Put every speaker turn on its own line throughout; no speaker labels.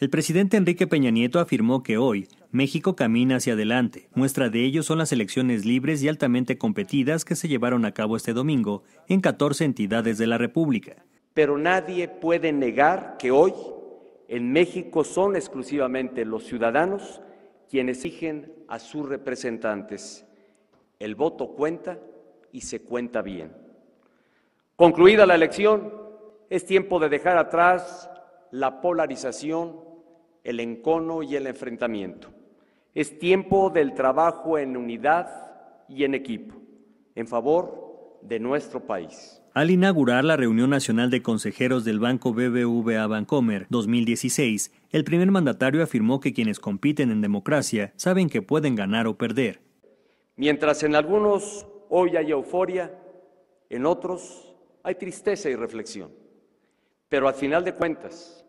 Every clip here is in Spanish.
El presidente Enrique Peña Nieto afirmó que hoy México camina hacia adelante. Muestra de ello son las elecciones libres y altamente competidas que se llevaron a cabo este domingo en 14 entidades de la República.
Pero nadie puede negar que hoy en México son exclusivamente los ciudadanos quienes exigen a sus representantes. El voto cuenta y se cuenta bien. Concluida la elección, es tiempo de dejar atrás la polarización, el encono y el enfrentamiento. Es tiempo del trabajo en unidad y en equipo, en favor de nuestro país.
Al inaugurar la reunión nacional de consejeros del Banco BBVA Bancomer 2016, el primer mandatario afirmó que quienes compiten en democracia saben que pueden ganar o perder.
Mientras en algunos hoy hay euforia, en otros hay tristeza y reflexión. Pero al final de cuentas,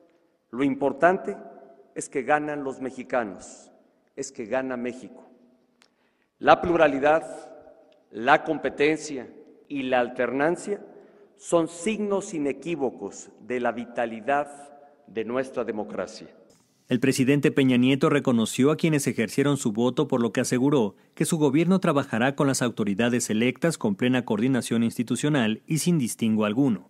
lo importante es que ganan los mexicanos, es que gana México. La pluralidad, la competencia y la alternancia son signos inequívocos de la vitalidad de nuestra democracia.
El presidente Peña Nieto reconoció a quienes ejercieron su voto por lo que aseguró que su gobierno trabajará con las autoridades electas con plena coordinación institucional y sin distingo alguno